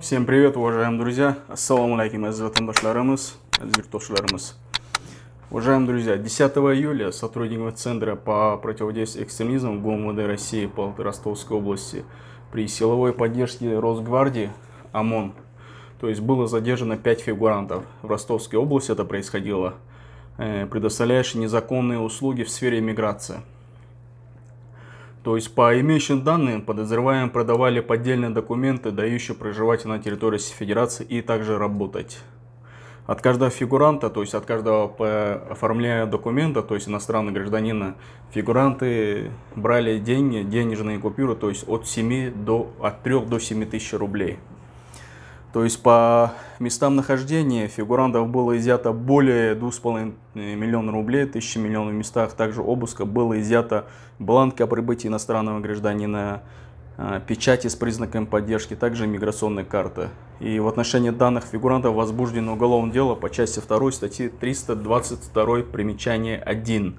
Всем привет, уважаемые друзья! Ассаламу алейкум, аз ватандашlarimiz, аз Уважаемые друзья, 10 июля сотрудниками Центра по противодействию экстремизму ГУМВД России по Ростовской области при силовой поддержке Росгвардии ОМОН, то есть было задержано 5 фигурантов. В Ростовской области это происходило, э, предоставляющие незаконные услуги в сфере миграции. То есть, по имеющим данным, подозреваем продавали поддельные документы, дающие проживать на территории Федерации и также работать. От каждого фигуранта, то есть от каждого оформляя документа, то есть иностранного гражданина, фигуранты брали деньги, денежные купюры, то есть от 7 до, от 3 до 7 тысяч рублей. То есть по местам нахождения фигурантов было изъято более 2,5 миллиона рублей, 1000 миллионов в местах также обыска было изъято бланк о прибытии иностранного гражданина, а, печати с признаком поддержки, также миграционная карта. И в отношении данных фигурантов возбуждено уголовное дело по части 2 статьи 322 примечание 1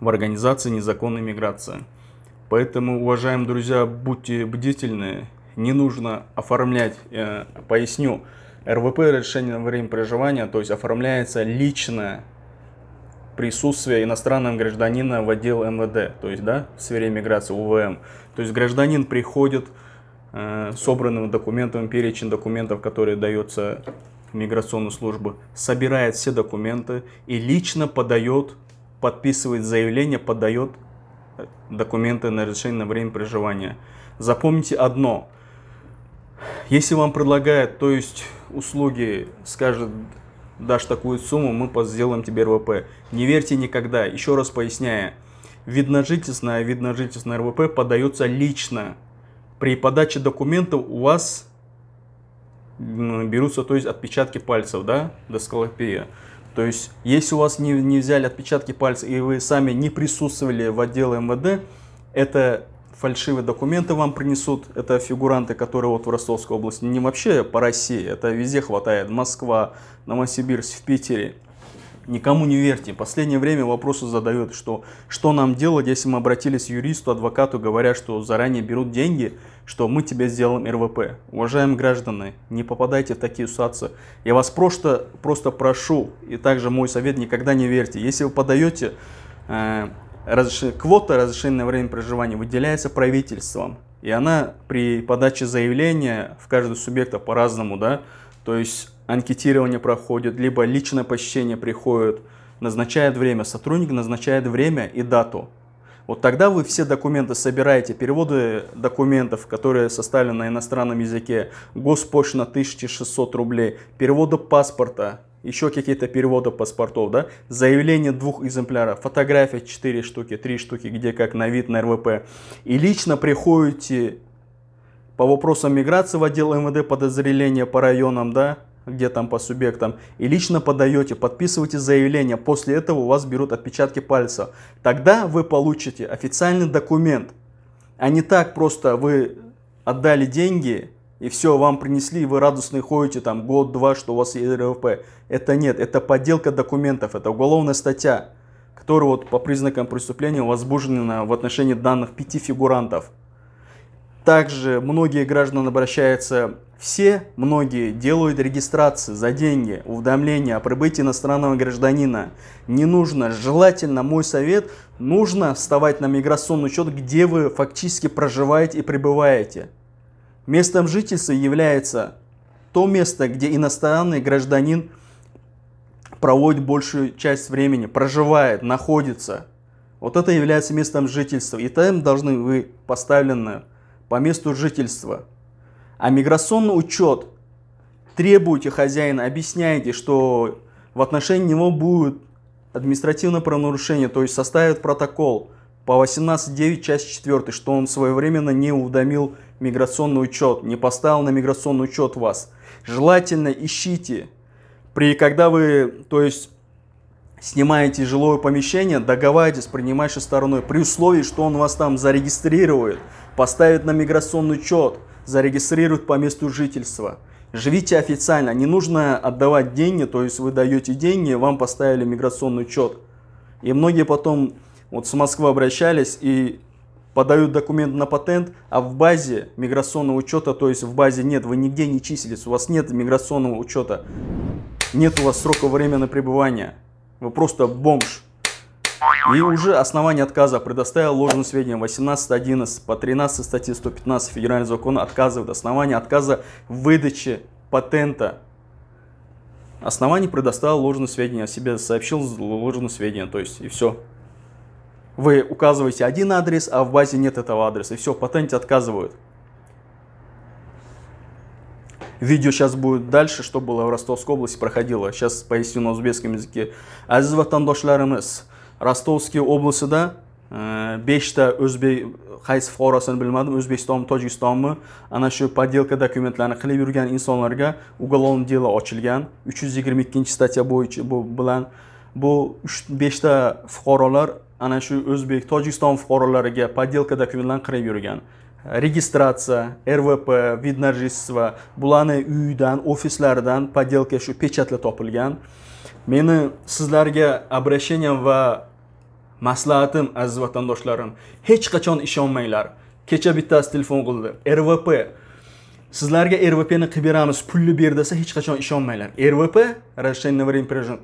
в организации незаконной миграции. Поэтому, уважаемые друзья, будьте бдительны, не нужно оформлять, э, поясню, РВП решение на время проживания, то есть оформляется личное присутствие иностранного гражданина в отдел МВД, то есть, да, в сфере миграции УВМ. То есть гражданин приходит э, собранным документом, перечень документов, которые дается в миграционную службу, собирает все документы и лично подает, подписывает заявление, подает э, документы на разрешение на время проживания. Запомните одно – если вам предлагают, то есть услуги, скажет, дашь такую сумму, мы сделаем тебе РВП. Не верьте никогда. Еще раз поясняя, вид на жительство, а вид на жительство на РВП подается лично. При подаче документов у вас берутся, то есть, отпечатки пальцев, да, досколопия. То есть, если у вас не, не взяли отпечатки пальцев и вы сами не присутствовали в отделе МВД, это фальшивые документы вам принесут. Это фигуранты, которые вот в Ростовской области, не вообще по России, это везде хватает. Москва, Новосибирск, в Питере. Никому не верьте. последнее время вопросы задают, что, что нам делать, если мы обратились к юристу, адвокату, говоря, что заранее берут деньги, что мы тебе сделаем РВП. Уважаемые граждане, не попадайте в такие ситуации. Я вас просто, просто прошу, и также мой совет, никогда не верьте. Если вы подаете э, разреш... квота разрешенное время проживания выделяется правительством. И она при подаче заявления в каждый субъекта по-разному, да, то есть анкетирование проходит, либо личное посещение приходит, назначает время, сотрудник назначает время и дату. Вот тогда вы все документы собираете, переводы документов, которые составлены на иностранном языке, госпошлина 1600 рублей, переводы паспорта, еще какие-то переводы паспортов, да, заявление двух экземпляров, фотография 4 штуки, 3 штуки, где как на вид на РВП. И лично приходите по вопросам миграции в отдел МВД подозреления по районам, да, где там по субъектам, и лично подаете, подписываете заявление, после этого у вас берут отпечатки пальца Тогда вы получите официальный документ, а не так просто вы отдали деньги, и все, вам принесли, и вы радостные ходите там год-два, что у вас есть РВП. Это нет, это подделка документов, это уголовная статья, которая вот по признакам преступления возбуждена в отношении данных пяти фигурантов. Также многие граждане обращаются все, многие делают регистрации за деньги, уведомления о прибытии иностранного гражданина. Не нужно, желательно, мой совет, нужно вставать на миграционный счет, где вы фактически проживаете и пребываете. Местом жительства является то место, где иностранный гражданин проводит большую часть времени, проживает, находится. Вот это является местом жительства. И там должны вы поставлены по месту жительства. А миграционный учет требуйте хозяина, объясняйте, что в отношении него будет административное правонарушение, то есть составят протокол по 18.9 часть 4, что он своевременно не уведомил миграционный учет, не поставил на миграционный учет вас. Желательно ищите, при, когда вы, то есть, снимаете жилое помещение, договаривайтесь с принимающей стороной, при условии, что он вас там зарегистрирует, поставит на миграционный учет – зарегистрируют по месту жительства. Живите официально, не нужно отдавать деньги, то есть вы даете деньги, вам поставили миграционный учет. И многие потом вот с Москвы обращались и подают документ на патент, а в базе миграционного учета, то есть в базе нет, вы нигде не числитесь, у вас нет миграционного учета, нет у вас срока временного пребывания, вы просто бомж. И уже основание отказа предоставил ложным сведениям 18.11 по 13 статье 115 Федерального закона отказывает основание отказа выдачи патента. Основание предоставил ложные сведения, о себе сообщил ложные сведения, то есть и все. Вы указываете один адрес, а в базе нет этого адреса, и все, в патенте отказывают. Видео сейчас будет дальше, что было в Ростовской области проходило. Сейчас поясню на узбекском языке. Азиз ватандошларымыз, rostovskiy oblasida e, beshta o'zbek qaysi fuqarosini bilmadim o'zbekistonmi tojikistonmi ana shu подделка dokumentlarini qilib yurgan insonlarga уголовное дело ochilgan uch yuz yigirma ikkinchi statya bo'yicha bu bilan bu uch beshta fuqarolar ana shu o'zbek tojikiston fuqarolariga подделка dokumentlarini qilib yurgan registratsiya rvp vid виднорождество bularni uyidan ofislaridan подделка shu pechatla topilgan meni sizlarga обращением va maslahatim aziz vatandoshlarim hech qachon ishonmanglar kecha bittasi telefon qildi rvp sizlarga rvpni qilib beramiz pulni ber desa hech qachon ishonmanglar rvp расширенный время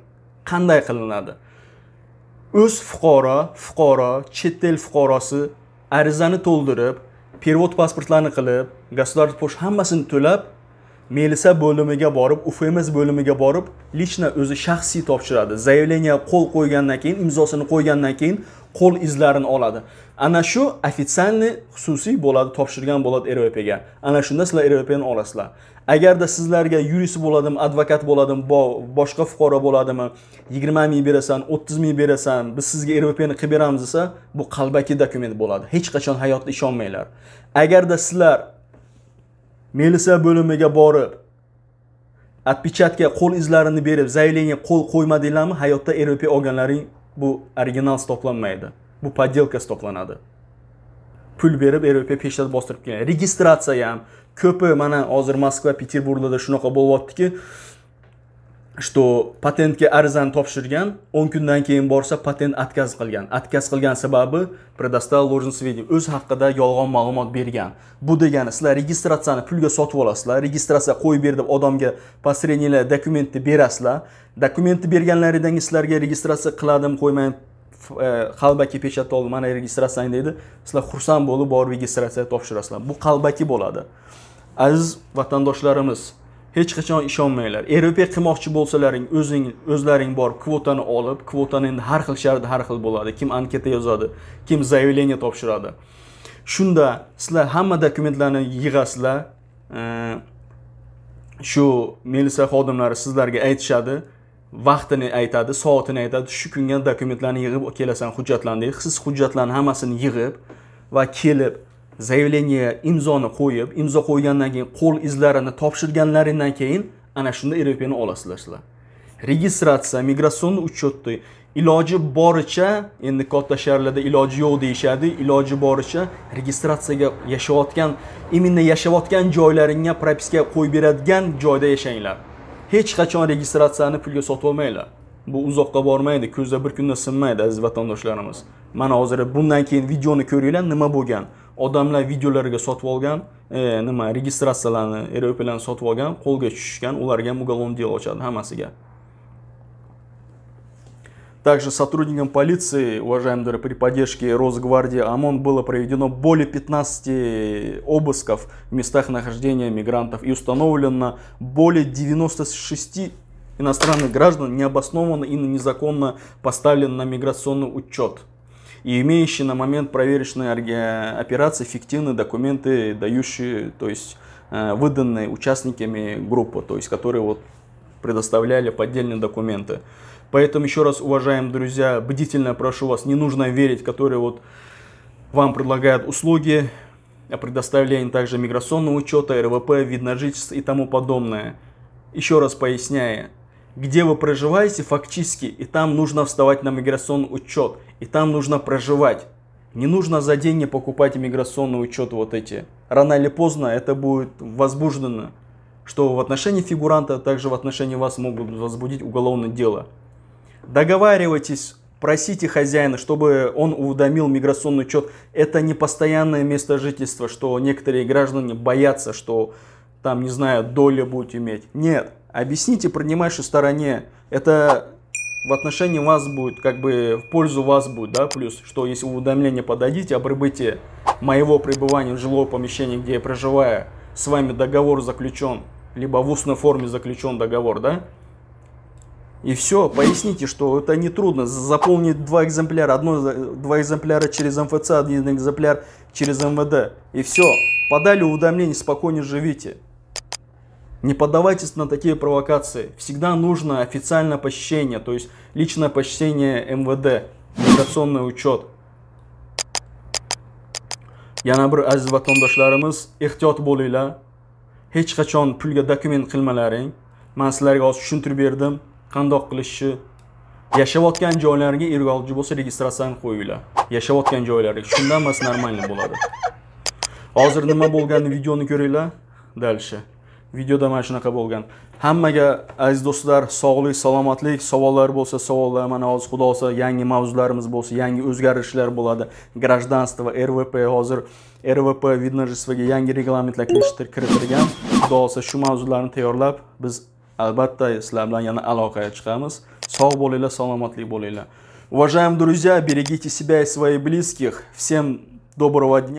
qanday qilinadi o'z fuqaro fuqaro chet el fuqarosi arizani to'ldirib перевод pasportlarini qilib государственный pochta hammasini to'lab melisa bo'limiga borib ufms bo'limiga borib лично o'zi shaxsiy topshiradi заявление qo'l qo'ygandan keyin imzosini qo'ygandan keyin qo'l izlarini oladi ana shu официальный xususiy bo'ladi topshirgan bo'ladi rvpga ana shunda sizlar rvpni olasizlar agarda sizlarga yurist bo'ladimi advokat bo'ladimi boshqa fuqaro bo'ladimi yigirma ming berasan o'ttiz ming berasan biz sizga rvpni qilib beramiz desa bu qalbaki dokument bo'ladi hech qachon hayotda ishonmanglar agarda sizlar melisa bo'limiga borib отпечатка qo'l izlarini berib заявление qo'l qo'ymadinglarmi hayotda rp olganlaring bu original hisoblanmaydi bu подделка hisoblanadi pul berib rp peshtada bostirib kelgan registratsiya ham ko'pi mana hozir moskva peterburglarda shunaqa bo'lyaptiki что patentga арзан topshirgan 10 kundan keyin borsa patent отказ qilgan отказ qilgan sababi предоставил ложный сведения o'z haqida yolg'on ma'lumot bergan bu degani sizlar registratsiyani pulga sotib olasizlar registratsiya qo'yib ber deb odamga посредниклар dokumentni berasizlar dokumentni berganlaringdan keyin sizlarga registratsiya qiladim qo'ymadim e, qalbaki pechatni oldim mana registratsiyang deydi sizlar xursand bo'lib borib registratsiya topshirasizlar bu qalbaki bo'ladi aziz vatandoshlarimiz hech qachon ishonmanglar rvp qilmoqchi bo'lsalaring o'zing o'zlaring bor kvotani olib kvotani endi har xil shart har xil bo'ladi kim anketa yozadi kim заявление topshiradi shunda sizlar hamma dokumentlarni yig'asizlar shu militsiya xodimlari sizlarga aytishadi vaqtini aytadi soatini aytadi shu kunga dokumentlarni yig'ib kelasan hujjatlarni deydi siz hujjatlarni hammasini yig'ib va kelib заявление imzoni qo'yib imzo qo'ygandan keyin qo'l izlarini topshirganlaringdan keyin ana shunda rvpni olasizlar sizlar registratsiya migratsionniy учетni iloji boricha endi katta shaharlarda iloji yo'q deyishadi iloji boricha registratsiyaga yashayotgan именно yashayotgan joylaringga propiska qo'yib beradigan joyda yashanglar hech qachon registratsiyani pulga sotib olmanglar bu uzoqqa bormaydi ko'zda bir kunda sinmaydi aziz vatandoshlarimiz mana hozir bundan keyin videoni ko'ringlar nima bo'lgan odamlar videolariga sotib olgan e, nima registratsiyalarni roplarni sotib olgan qo'lga tushishgan ularga ham уголовное ochadi hammasiga Также сотрудникам полиции, уважаемые при поддержке Росгвардии ОМОН было проведено более 15 обысков в местах нахождения мигрантов и установлено более 96 иностранных граждан необоснованно и незаконно поставлен на миграционный учет и имеющие на момент проверочной операции фиктивные документы, дающие, то есть э, выданные участниками группы, то есть которые вот предоставляли поддельные документы. Поэтому еще раз, уважаемые друзья, бдительно прошу вас, не нужно верить, которые вот вам предлагают услуги а предоставление также миграционного учета, РВП, вид на жительство и тому подобное. Еще раз поясняю, где вы проживаете фактически, и там нужно вставать на миграционный учет, и там нужно проживать. Не нужно за деньги покупать миграционный учет вот эти. Рано или поздно это будет возбуждено, что в отношении фигуранта, а также в отношении вас могут возбудить уголовное дело. Договаривайтесь, просите хозяина, чтобы он уведомил миграционный учет. Это не постоянное место жительства, что некоторые граждане боятся, что там, не знаю, доля будет иметь. Нет, объясните принимающей стороне, это в отношении вас будет, как бы в пользу вас будет, да, плюс, что если уведомление подадите о прибытии моего пребывания в жилом помещении, где я проживаю, с вами договор заключен, либо в устной форме заключен договор, да, и все, поясните, что это не трудно заполнить два экземпляра, одно, два экземпляра через МФЦ, один экземпляр через МВД, и все, подали уведомление, спокойно живите. Не поддавайтесь на такие провокации. Всегда нужно официальное посещение, то есть личное посещение МВД, миграционный учет. Yana bir aziz vatandoshlarimiz ehtiyot bo'linglar. Hech qachon pulga dokument qilmalaring. Men sizlarga hozir tushuntirib berdim, qandoq qilishni. Yashayotgan joylarga irg'olchi bo'lsa registratsiyani qo'yinglar. Yashayotgan joylarga. Shunda hammasi normal bo'ladi. Hozir nima bo'lganini videoni ko'ringlar. Дальше. videoda mana shunaqa bo'lgan hammaga aziz do'stlar sog'lik salomatlik savollar bo'lsa savollar mana hozir xudo xohlasa yangi mavzularimiz bo'lsa yangi o'zgarishlar bo'ladi гражданство rvp hozir rvp vidnojistvoga yangi reglamentlar kiritilgan xudo xohlasa shu mavzularni tayyorlab biz albatta sizlar bilan yana aloqaga chiqamiz sog' bo'linglar salomatlik bo'linglar уважаемые друзья берегите себя и своих близких всем доброго дня